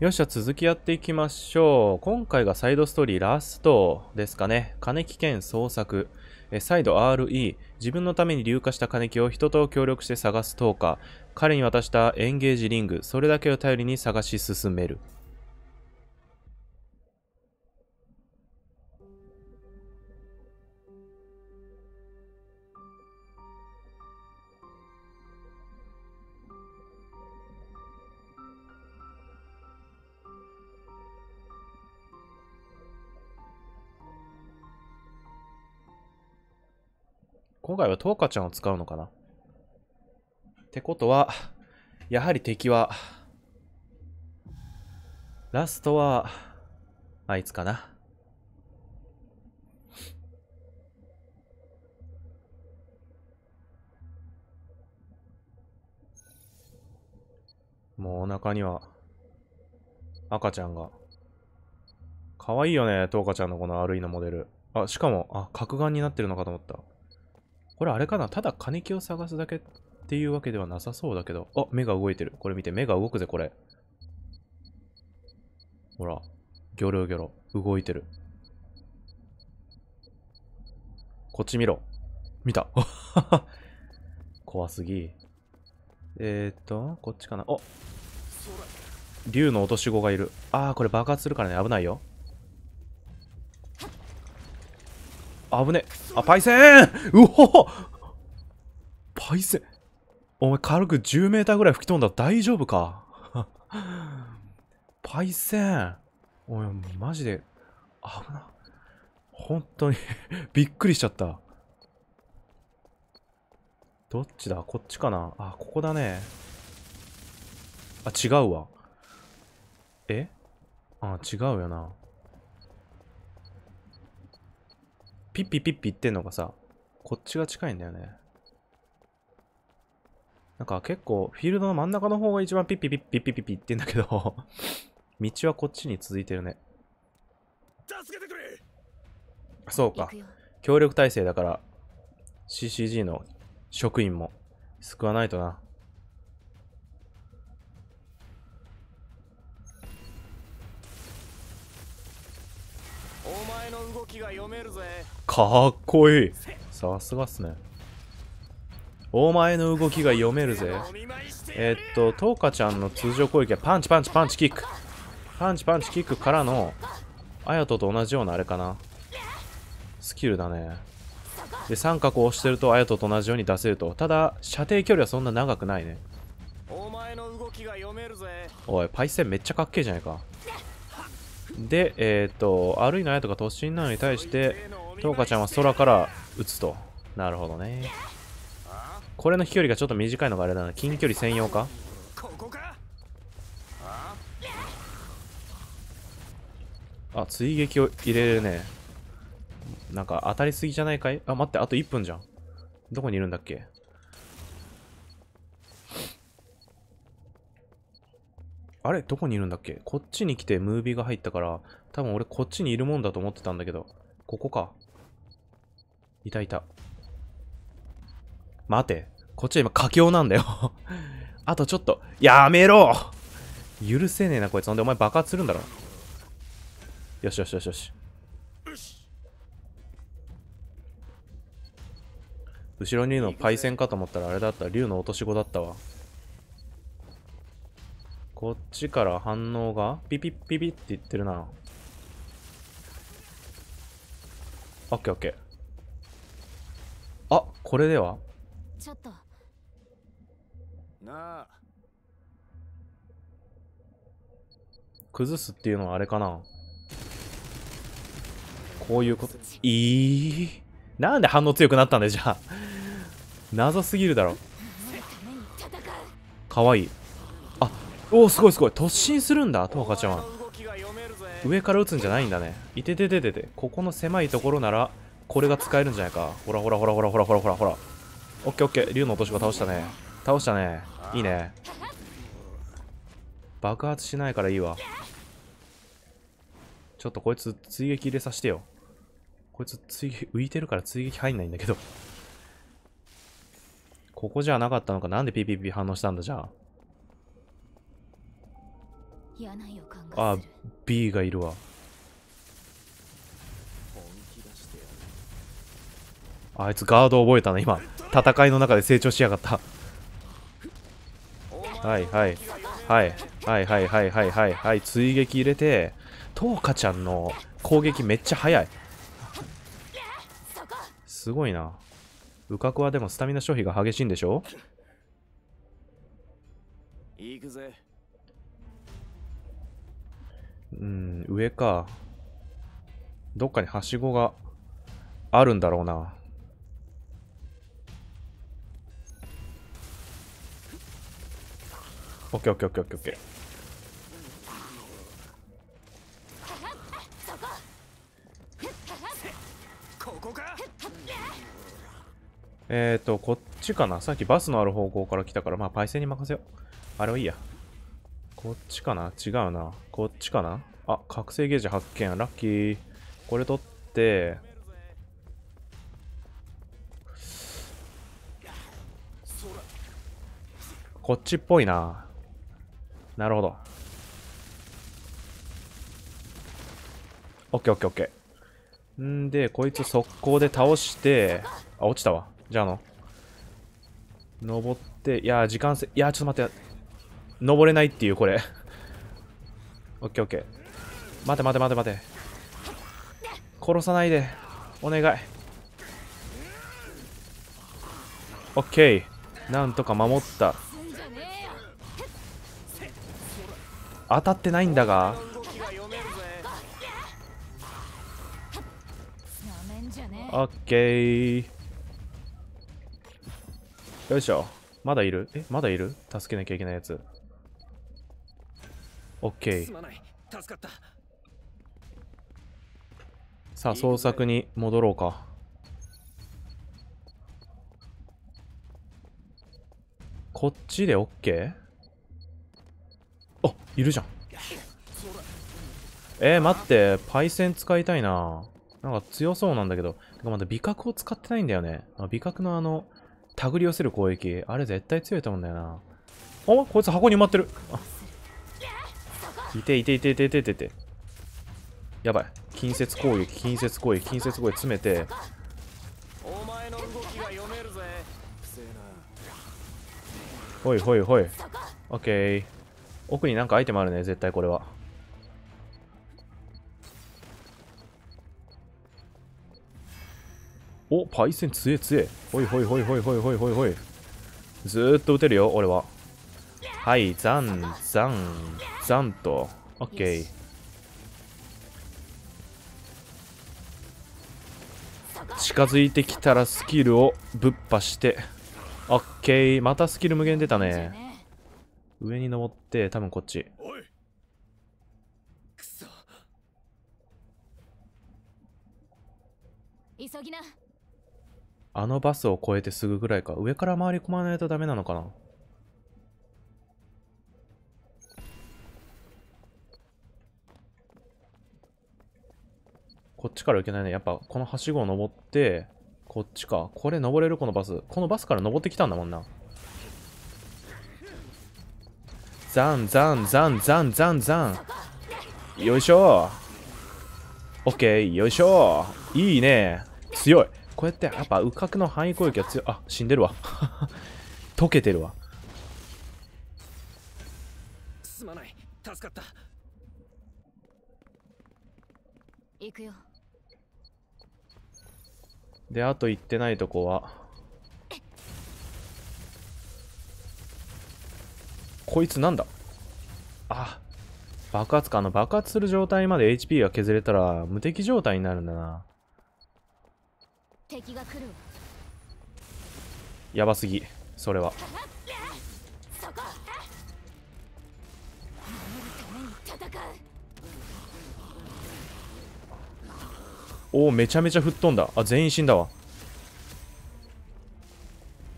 よっしゃ、続きやっていきましょう。今回がサイドストーリーラストですかね。金木兼捜索。え再度 RE。自分のために硫化した金木を人と協力して探す10日。彼に渡したエンゲージリング。それだけを頼りに探し進める。今回はトーカちゃんを使うのかなってことは、やはり敵は、ラストは、あいつかな。もうお腹には、赤ちゃんが。可愛いよね、トーカちゃんのこの RE のモデル。あ、しかも、あ、角眼になってるのかと思った。これあれかなただ金木を探すだけっていうわけではなさそうだけど。あ、目が動いてる。これ見て、目が動くぜ、これ。ほら、ギョロギョロ。動いてる。こっち見ろ。見た。怖すぎ。えー、っと、こっちかな。お竜の落とし子がいる。あー、これ爆発するからね、危ないよ。危ねあ、パイセンうほパイセンお前軽く10メーターぐらい吹き飛んだ大丈夫かパイセンおい、マジで、危な。本当にびっくりしちゃった。どっちだこっちかなあ、ここだね。あ、違うわ。えあ、違うよな。ピッピピッピ言ってんのがさ、こっちが近いんだよね。なんか結構、フィールドの真ん中の方が一番ピッピピッピッピッピッピ言ってんだけど 道はこっちに続いてるね。助けてくれそうか。協力体制だから、CCG の職員も救わないとな。かっこいいさすがっすねお前の動きが読めるぜえー、っとトウカちゃんの通常攻撃はパンチパンチパンチキックパンチパンチキックからのあやとと同じようなあれかなスキルだねで三角を押してるとあやとと同じように出せるとただ射程距離はそんな長くないねおいパイセンめっちゃかっけえじゃないかで、えっ、ー、と、歩いないとか突進なのに対して、トウカちゃんは空から撃つと。なるほどね。これの飛距離がちょっと短いのがあれだな。近距離専用かあ、追撃を入れるね。なんか当たりすぎじゃないかいあ、待って、あと1分じゃん。どこにいるんだっけあれどこにいるんだっけこっちに来てムービーが入ったから、多分俺こっちにいるもんだと思ってたんだけど。ここか。いたいた。待て。こっちは今佳境なんだよ あとちょっと。やめろ許せねえな、こいつ。ほんでお前爆発するんだろ。よしよしよしよし。後ろにいるのパイセンかと思ったらあれだった。竜の落とし子だったわ。こっちから反応がピピッピピって言ってるな。オッケーオッケー。あ、これではちょっと。なあ。崩すっていうのはあれかなこういうこと。いいなんで反応強くなったんだよ、じゃあ。謎すぎるだろ。かわいい。おおすごいすごい突進するんだとわかちゃん上から撃つんじゃないんだねいてててててここの狭いところならこれが使えるんじゃないかほらほらほらほらほらほらほらほらオッケーオッケー竜の落とし子倒したね倒したねいいね爆発しないからいいわちょっとこいつ追撃入れさせてよこいつ追撃浮いてるから追撃入んないんだけどここじゃなかったのかなんでピピピ反応したんだじゃああ B がいるわあいつガード覚えたな今戦いの中で成長しやがったはいはいはいはいはいはいはいはいはい追撃入れてトウカちゃんの攻撃めっちゃ速いすごいなうかくはでもスタミナ消費が激しいんでしょ行くぜうん、上か。どっかにはしごがあるんだろうな。オッケーオッケーオッケーオッケーえっ、ー、と、こっちかな。さっきバスのある方向から来たから、まあ、パイセンに任せよう。あれはいいや。こっちかな違うな。こっちかなあ、覚醒ゲージ発見。ラッキー。これ取って、こっちっぽいな。なるほど。オッケーオッケーオッケー。んで、こいつ速攻で倒して、あ、落ちたわ。じゃあの。登って、いや時間せ、いやちょっと待って。登れないっていう、これ。オッケーオッケー。待て待て待て待て。殺さないで。お願い。オッケー。なんとか守った。当たってないんだが。オッケー。よいしょ。まだいるえまだいる助けなきゃいけないやつ。OK さあ捜索に戻ろうかこっちで OK? あいるじゃんえー、待ってパイセン使いたいななんか強そうなんだけどかまだ美覚を使ってないんだよね美角のあの手繰り寄せる攻撃あれ絶対強いと思うんだよなあこいつ箱に埋まってるいていていていていていていてやばい近接攻撃近接攻撃近接攻撃詰めてお前の動きが読めるぜほいほいほいオッケー奥になんかアイテムあるね絶対これはおパイセン強え強えほいほいほいほいほいほいほいほいずーっと撃てるよ俺ははい、ザン、ザン、ザンと。オッケー。近づいてきたらスキルをぶっ破して。オッケーまたスキル無限出たね。上に登って、多分こっち。あのバスを越えてすぐぐらいか。上から回り込まないとダメなのかなっちから行けないね。やっぱこのはしごを登って、こっちか。これ登れるこのバス。このバスから登ってきたんだもんな。ザンザンザンザンザンザン。よいしょ。オッケー。よいしょ。いいね。強い。こうやってやっぱうかくの範囲攻撃は強い。あ、死んでるわ。溶けてるわ。すまない。助かった。行くよ。で、あと行ってないとこは。こいつなんだあ、爆発か。あの、爆発する状態まで HP が削れたら無敵状態になるんだな。敵が来るやばすぎ、それは。そこおおめちゃめちゃ吹っ飛んだあ全員死んだわ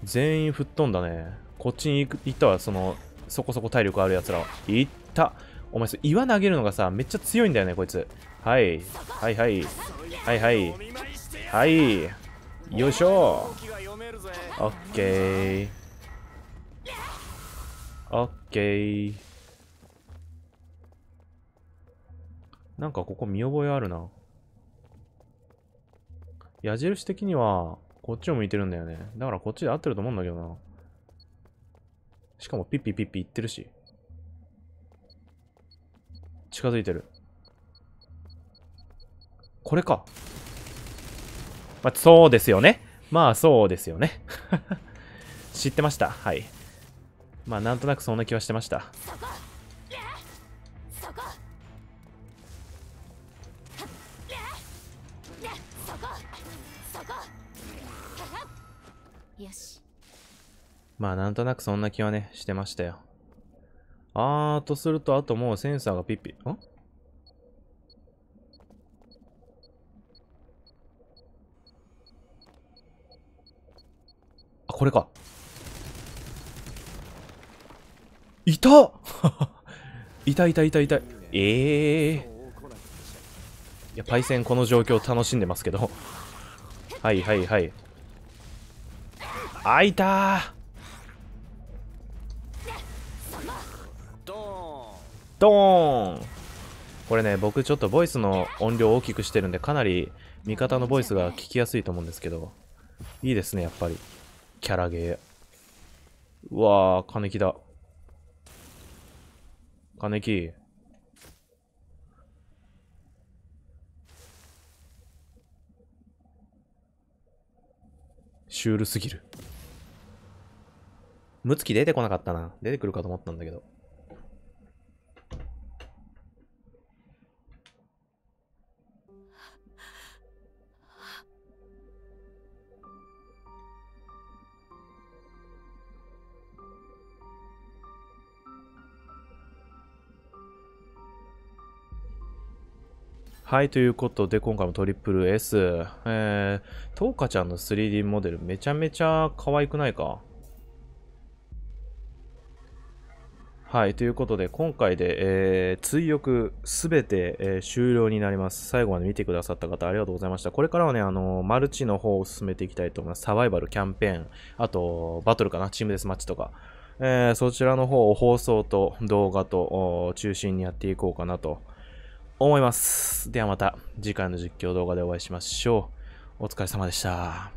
全員吹っ飛んだねこっちに行ったわそのそこそこ体力あるやつらはったお前岩投げるのがさめっちゃ強いんだよねこいつ、はい、はいはいはいはいはいよいしょオッケーオッケーなんかここ見覚えあるな矢印的には、こっちを向いてるんだよね。だからこっちで合ってると思うんだけどな。しかもピッピピッピ言ってるし。近づいてる。これか。まあ、そうですよね。まあ、そうですよね。知ってました。はい。まあ、なんとなくそんな気はしてました。まあなんとなくそんな気はね、してましたよ。あーとすると、あともうセンサーがピッピ、んあ、これか。いた いたいたいたいた。ええー、いや、パイセンこの状況楽しんでますけど。はいはいはい。あいたードーンこれね、僕ちょっとボイスの音量を大きくしてるんで、かなり味方のボイスが聞きやすいと思うんですけど、いいですね、やっぱり。キャラゲー。うわー、金木だ。金木。シュールすぎる。ムツキ出てこなかったな。出てくるかと思ったんだけど。はい、ということで、今回もトリプル S。えー、トーカちゃんの 3D モデル、めちゃめちゃ可愛くないかはい、ということで、今回で、えー、追憶すべて、えー、終了になります。最後まで見てくださった方、ありがとうございました。これからはね、あのー、マルチの方を進めていきたいと思います。サバイバル、キャンペーン、あと、バトルかな、チームデスマッチとか。えー、そちらの方を放送と動画と中心にやっていこうかなと。思います。ではまた次回の実況動画でお会いしましょう。お疲れ様でした。